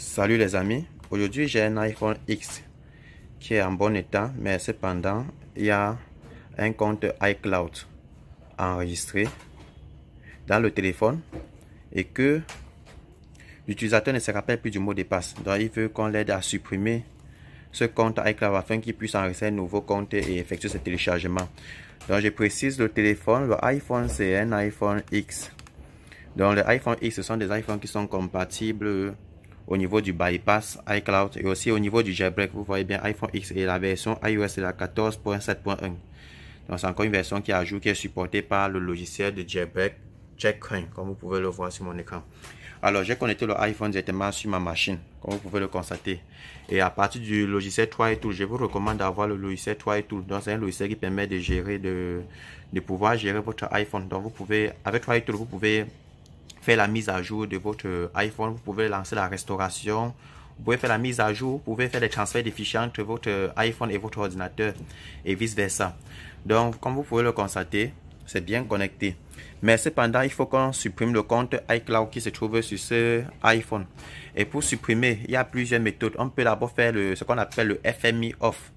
Salut les amis, aujourd'hui j'ai un iPhone X qui est en bon état mais cependant il y a un compte iCloud enregistré dans le téléphone et que l'utilisateur ne se rappelle plus du mot de passe donc il veut qu'on l'aide à supprimer ce compte iCloud afin qu'il puisse enregistrer un nouveau compte et effectuer ce téléchargement donc je précise le téléphone, le iPhone c'est un iPhone X donc les iPhone X ce sont des iPhones qui sont compatibles au niveau du bypass iCloud et aussi au niveau du jailbreak. Vous voyez bien iPhone X et la version iOS la 14.7.1. Donc c'est encore une version qui ajoute, qui est supportée par le logiciel de jailbreak checkcoin comme vous pouvez le voir sur mon écran. Alors, j'ai connecté le iPhone directement sur ma machine, comme vous pouvez le constater. Et à partir du logiciel 3 et je vous recommande d'avoir le logiciel 3 et Donc, c'est un logiciel qui permet de gérer, de, de pouvoir gérer votre iPhone. Donc, vous pouvez, avec 3 et vous pouvez faire la mise à jour de votre euh, iPhone, vous pouvez lancer la restauration, vous pouvez faire la mise à jour, vous pouvez faire des transferts de fichiers entre votre euh, iPhone et votre ordinateur et vice-versa. Donc, comme vous pouvez le constater, c'est bien connecté. Mais cependant, il faut qu'on supprime le compte iCloud qui se trouve sur ce iPhone. Et pour supprimer, il y a plusieurs méthodes. On peut d'abord faire le, ce qu'on appelle le FMI off.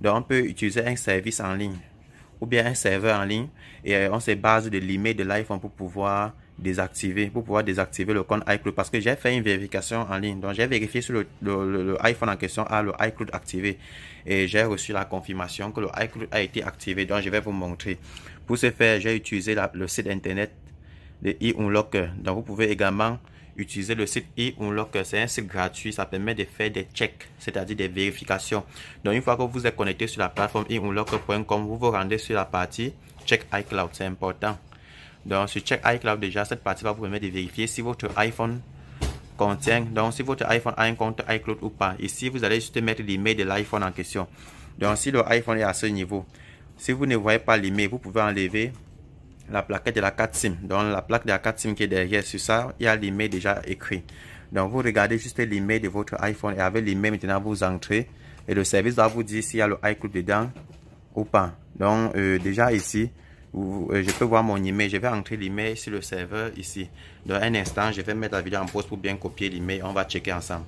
Donc, on peut utiliser un service en ligne ou bien un serveur en ligne et euh, on se base de l'email de l'iPhone pour pouvoir désactiver, pour pouvoir désactiver le compte iCloud parce que j'ai fait une vérification en ligne. Donc j'ai vérifié sur le, iPhone en question a ah, le iCloud activé et j'ai reçu la confirmation que le iCloud a été activé. Donc je vais vous montrer. Pour ce faire, j'ai utilisé le site internet de e Donc vous pouvez également utiliser le site e C'est un site gratuit, ça permet de faire des checks, c'est-à-dire des vérifications. Donc une fois que vous êtes connecté sur la plateforme e vous vous rendez sur la partie check iCloud, c'est important. Donc, sur Check iCloud, déjà, cette partie va vous permettre de vérifier si votre iPhone contient, donc si votre iPhone a un compte iCloud ou pas. Ici, vous allez juste mettre l'email de l'iPhone en question. Donc, si le iPhone est à ce niveau, si vous ne voyez pas l'email, vous pouvez enlever la plaquette de la carte SIM. Donc, la plaque de la carte SIM qui est derrière, sur ça, il y a l'email déjà écrit. Donc, vous regardez juste l'email de votre iPhone et avec l'email, maintenant, vous entrez et le service va vous dire s'il y a le iCloud dedans ou pas. Donc, euh, déjà ici, euh, je peux voir mon email. Je vais entrer l'email sur le serveur ici. Dans un instant, je vais mettre la vidéo en pause pour bien copier l'email. On va checker ensemble.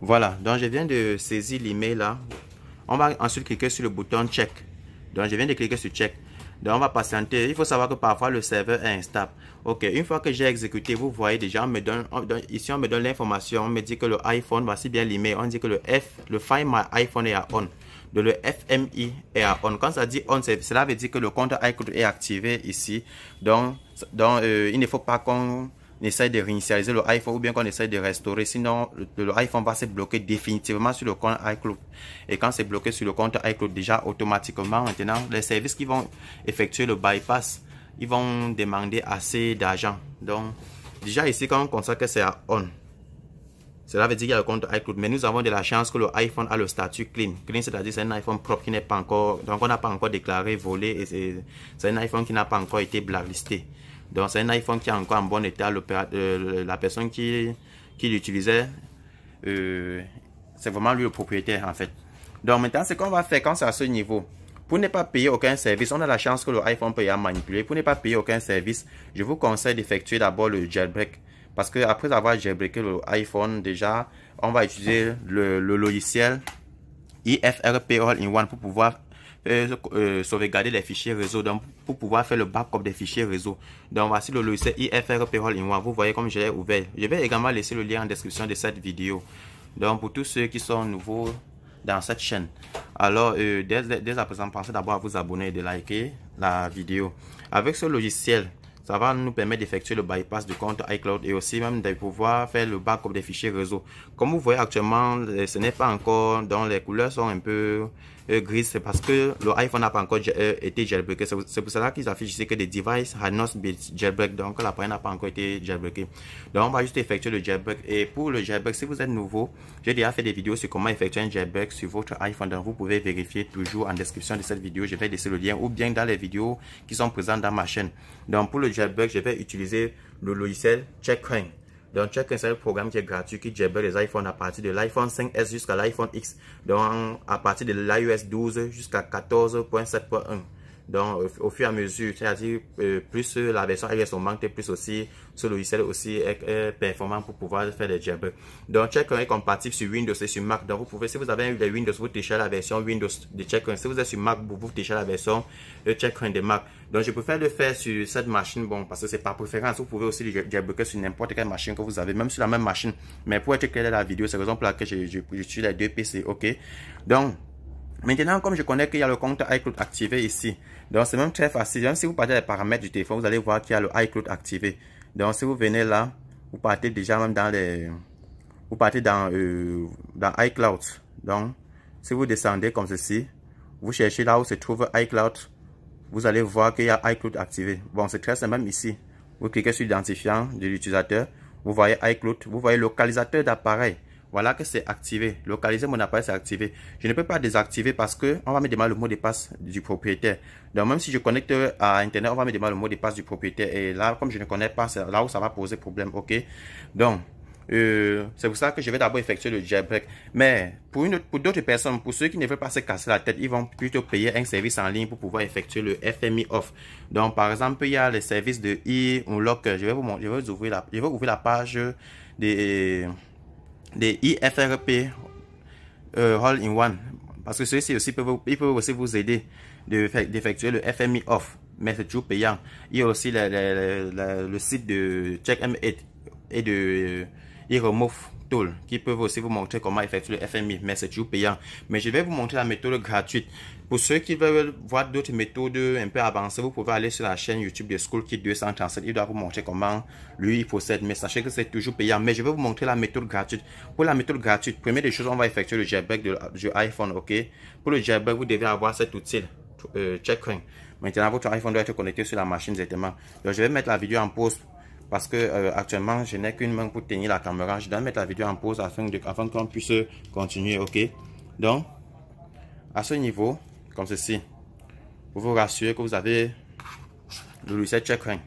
Voilà, donc je viens de saisir l'email là. On va ensuite cliquer sur le bouton check. Donc je viens de cliquer sur check. Donc on va patienter. Il faut savoir que parfois le serveur est instable. Ok, une fois que j'ai exécuté, vous voyez déjà, me donne, ici on me donne l'information. On me dit que le iPhone, voici bien l'email. On dit que le F, le Find My iPhone est à on de le FMI est à on. Quand ça dit on, cela veut dire que le compte iCloud est activé ici. Donc, donc euh, il ne faut pas qu'on essaye de réinitialiser le iPhone ou bien qu'on essaye de restaurer. Sinon, le, le, iPhone va se bloquer définitivement sur le compte iCloud. Et quand c'est bloqué sur le compte iCloud, déjà automatiquement, maintenant, les services qui vont effectuer le bypass, ils vont demander assez d'argent. Donc, déjà ici, quand on constate que c'est à on, cela veut dire qu'il y a le compte iCloud. Mais nous avons de la chance que le iPhone a le statut clean. Clean, c'est-à-dire c'est un iPhone propre qui n'est pas encore, donc on n'a pas encore déclaré volé et c'est un iPhone qui n'a pas encore été blacklisté. Donc c'est un iPhone qui est encore en bon état. Euh, la personne qui, qui l'utilisait, euh, c'est vraiment lui le propriétaire en fait. Donc maintenant, ce qu'on va faire quand c'est à ce niveau, pour ne pas payer aucun service, on a la chance que le iPhone peut y manipuler. Pour ne pas payer aucun service, je vous conseille d'effectuer d'abord le jailbreak. Parce que après avoir jailbreaké l'iPhone, déjà, on va utiliser le, logiciel IFRP All-in-One pour pouvoir euh, euh, sauvegarder les fichiers réseau donc pour pouvoir faire le backup des fichiers réseau donc voici le logiciel IFRP All-in-One vous voyez comme je l'ai ouvert je vais également laisser le lien en description de cette vidéo donc pour tous ceux qui sont nouveaux dans cette chaîne alors euh, dès, dès à présent pensez d'abord à vous abonner et de liker la vidéo avec ce logiciel ça va nous permettre d'effectuer le bypass du compte iCloud et aussi même de pouvoir faire le backup des fichiers réseau. Comme vous voyez actuellement, euh, ce n'est pas encore dans les couleurs sont un peu euh, gris c'est parce que le iPhone n'a pas encore euh, été jailbreaké. C'est pour cela qu'ils affichent ici que des devices had not been jailbreak, donc l'appareil n'a pas encore été jailbreaké. Donc on va juste effectuer le jailbreak. Et pour le jailbreak, si vous êtes nouveau, j'ai déjà fait des vidéos sur comment effectuer un jailbreak sur votre iPhone. Donc vous pouvez vérifier toujours en description de cette vidéo. Je vais laisser le lien ou bien dans les vidéos qui sont présentes dans ma chaîne. Donc pour le jailbreak, je vais utiliser le logiciel checkra1n donc, check un seul programme qui est gratuit qui gère les iPhones à partir de l'iPhone 5S jusqu'à l'iPhone X. Donc, à partir de l'iOS 12 jusqu'à 14.7.1. Donc, au, fur et à mesure, c'est-à-dire, euh, plus la version elle est manque, plus aussi ce logiciel aussi est, performant pour pouvoir faire des jobs. Donc, check-in est compatible sur Windows et sur Mac. Donc, vous pouvez, si vous avez des Windows, vous téléchargez la version Windows de check-in, Si vous êtes sur Mac, vous téléchargez la version check-in de Mac. Donc, je préfère le faire sur cette machine, bon, parce que c'est par préférence. Vous pouvez aussi le jailbreaker sur n'importe quelle machine que vous avez, même sur la même machine. Mais pour être clair la vidéo, c'est la raison pour laquelle je, je suis les deux PC, ok? Donc, Maintenant, comme je connais qu'il y a le compte iCloud activé ici, donc c'est même très facile. Même si vous partez les paramètres du téléphone, vous allez voir qu'il y a le iCloud activé. Donc, si vous venez là, vous partez déjà même dans les... Vous partez dans, euh, dans iCloud. Donc, si vous descendez comme ceci, vous cherchez là où se trouve iCloud, vous allez voir qu'il y a iCloud activé. Bon, c'est très simple même ici. Vous cliquez sur l'identifiant de l'utilisateur, vous voyez iCloud, vous voyez localisateur d'appareil. Voilà que c'est activé. Localiser mon appareil, c'est activé. Je ne peux pas désactiver parce que on va me demander le mot de passe du propriétaire. Donc, même si je connecte à Internet, on va me demander le mot de passe du propriétaire. Et là, comme je ne connais pas, c'est là où ça va poser problème. OK? Donc, euh, c'est pour ça que je vais d'abord effectuer le jailbreak. Mais pour, une, pour d'autres personnes, pour ceux qui ne veulent pas se casser la tête, ils vont plutôt payer un service en ligne pour pouvoir effectuer le FMI off. Donc, par exemple, il y a les services de e locker Je vais vous, je vais vous ouvrir la, je vais ouvrir la page des des IFRP euh, All in One. Parce que ceux-ci aussi peut aussi vous aider d'effectuer le FMI off, mais c'est toujours payant. Il y a aussi le site de Check M8 et de euh, remove qui peuvent aussi vous montrer comment effectuer le FMI, mais c'est toujours payant. Mais je vais vous montrer la méthode gratuite. Pour ceux qui veulent voir d'autres méthodes un peu avancées, vous pouvez aller sur la chaîne YouTube de School kit 237. Il doit vous montrer comment lui il possède. Mais sachez que c'est toujours payant. Mais je vais vous montrer la méthode gratuite. Pour la méthode gratuite, première des choses, on va effectuer le jailbreak du iPhone, ok? Pour le jailbreak, vous devez avoir cet outil, euh, Maintenant, votre iPhone doit être connecté sur la machine directement. Donc, je vais mettre la vidéo en pause parce que euh, actuellement je n'ai qu'une main pour tenir la caméra. Je dois mettre la vidéo en pause afin, de, afin qu'on puisse continuer, ok Donc, à ce niveau, comme ceci, pour vous rassurer que vous avez le reset check ring.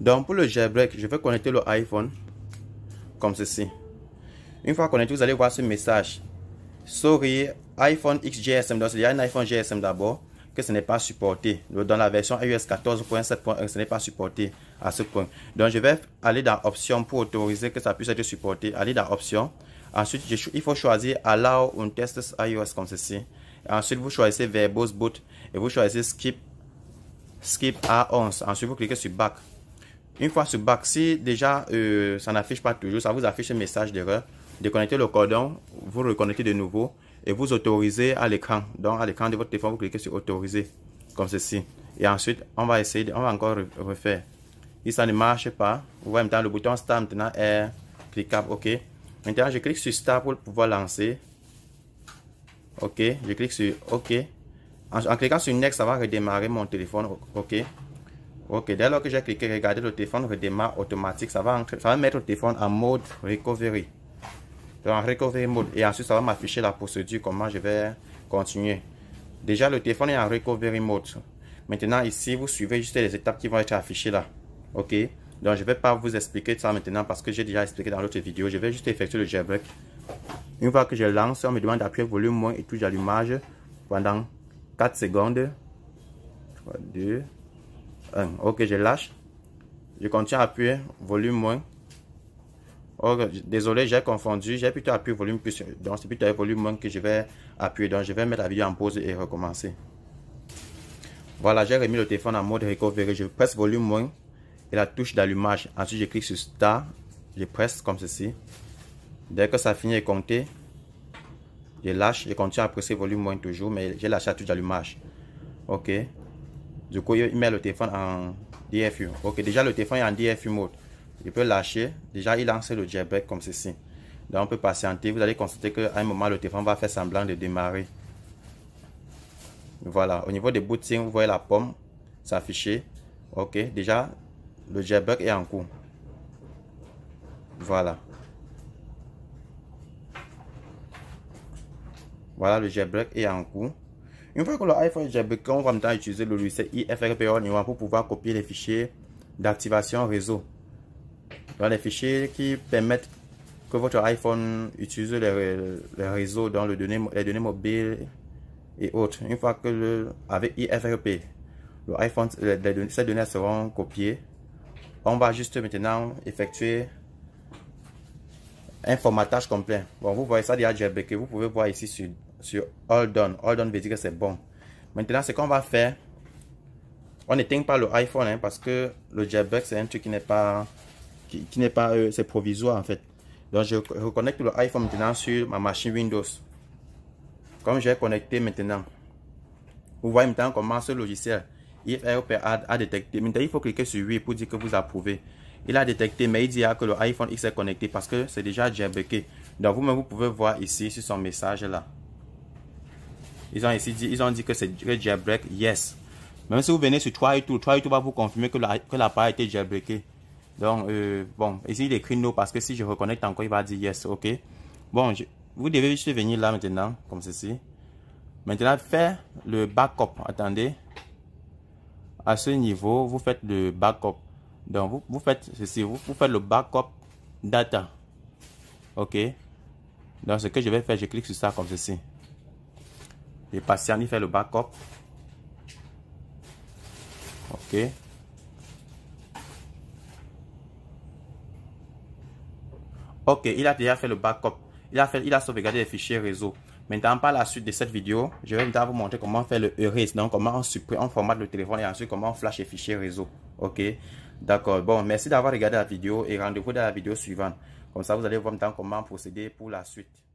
Donc pour le jailbreak, je vais connecter le iPhone comme ceci. Une fois connecté, vous allez voir ce message. Sorry, iPhone XGSM. Donc il y a un iPhone GSM d'abord que ce n'est pas supporté. Dans la version iOS 14.7.1, ce n'est pas supporté à ce point. Donc, je vais aller dans Options pour autoriser que ça puisse être supporté. Aller dans Options. Ensuite, il faut choisir Allow un test iOS comme ceci. Ensuite, vous choisissez Verbose Boot et vous choisissez Skip, Skip à 11. Ensuite, vous cliquez sur Back. Une fois sur Back, si déjà euh, ça n'affiche pas toujours, ça vous affiche un message d'erreur. Déconnectez le cordon, vous reconnectez de nouveau et vous autorisez à l'écran. Donc, à l'écran de votre téléphone, vous cliquez sur autoriser, comme ceci. Et ensuite, on va essayer, on va encore refaire. Si ça ne marche pas, vous voyez maintenant le bouton Start maintenant est cliquable. OK. Maintenant, je clique sur Start pour pouvoir lancer. OK. Je clique sur OK. En, cliquant sur Next, ça va redémarrer mon téléphone. OK. OK. Dès lors que j'ai cliqué, regardez, le téléphone redémarre automatique. Ça va, ça va mettre le téléphone en mode Recovery. Donc, recovery mode. Et ensuite, ça va m'afficher la procédure, comment je vais continuer. Déjà, le téléphone est en recovery mode. Maintenant, ici, vous suivez juste les étapes qui vont être affichées là. OK Donc, je vais pas vous expliquer ça maintenant parce que j'ai déjà expliqué dans l'autre vidéo. Je vais juste effectuer le jailbreak. Une fois que je lance, on me demande d'appuyer volume moins et touche allumage pendant 4 secondes. 3, 2, 1. OK, je lâche. Je continue à appuyer volume moins désolé, j'ai confondu. J'ai plutôt appuyé volume plus. Donc, c'est plutôt le volume moins que je vais appuyer. Donc, je vais mettre la vidéo en pause et recommencer. Voilà, j'ai remis le téléphone en mode recovery. Je presse volume moins et la touche d'allumage. Ensuite, je clique sur Start. Je presse comme ceci. Dès que ça finit de compter, je lâche. Je continue à presser volume moins toujours, mais j'ai lâché la touche d'allumage. OK. Du coup, il met le téléphone en DFU. OK, déjà, le téléphone est en DFU mode il peut lâcher. Déjà, il lance le jailbreak comme ceci. Donc, on peut patienter. Vous allez constater qu'à un moment, le téléphone va faire semblant de démarrer. Voilà. Au niveau des bootings, vous voyez la pomme s'afficher. OK. Déjà, le jailbreak est en cours. Voilà. Voilà, le jailbreak est en cours. Une fois que l'iPhone jailbreaké, on va maintenant utiliser le logiciel pour pouvoir copier les fichiers d'activation réseau dans les fichiers qui permettent que votre iPhone utilise les, les réseaux dans le données, les données mobiles et autres. Une fois que le, avec IFRP, le iPhone, les, ces données seront copiées. On va juste maintenant effectuer un formatage complet. Bon, vous voyez ça déjà que Vous pouvez voir ici sur, sur All Done. All Done veut dire que c'est bon. Maintenant, ce qu'on va faire, on n'éteint pas le iPhone hein, parce que le jailbreak, c'est un truc qui n'est pas qui, n'est pas, euh, c'est provisoire en fait. Donc je reconnecte le iPhone maintenant sur ma machine Windows. Comme j'ai connecté maintenant, vous voyez maintenant comment ce logiciel il a, détecté. Maintenant il faut cliquer sur oui pour dire que vous approuvez. Il a détecté, mais il dit ah, que le iPhone X est connecté parce que c'est déjà jailbreaké. Donc vous-même vous pouvez voir ici sur son message là. Ils ont ici dit, ils ont dit que c'est jailbreak yes. Même si vous venez sur 3 et tout, 3 va vous confirmer que l'appareil a été jailbreaké. Donc, euh, bon, ici, il écrit no parce que si je reconnecte encore, il va dire yes, ok. Bon, vous devez juste venir là maintenant, comme ceci. Maintenant, faire le backup. Attendez. À ce niveau, vous faites le backup. Donc, vous, faites ceci. Vous, vous faites le backup data. OK. Donc, ce que je vais faire, je clique sur ça comme ceci. Et patient, il fait le backup. OK. Ok, il a déjà fait le backup. Il a, fait, il a sauvegardé les fichiers réseau. Maintenant, par la suite de cette vidéo, je vais vous montrer comment faire le erase. Donc, comment on supprime, on formate le téléphone et ensuite comment on flash les fichiers réseau. Ok, d'accord. Bon, merci d'avoir regardé la vidéo et rendez-vous dans la vidéo suivante. Comme ça, vous allez voir maintenant comment procéder pour la suite.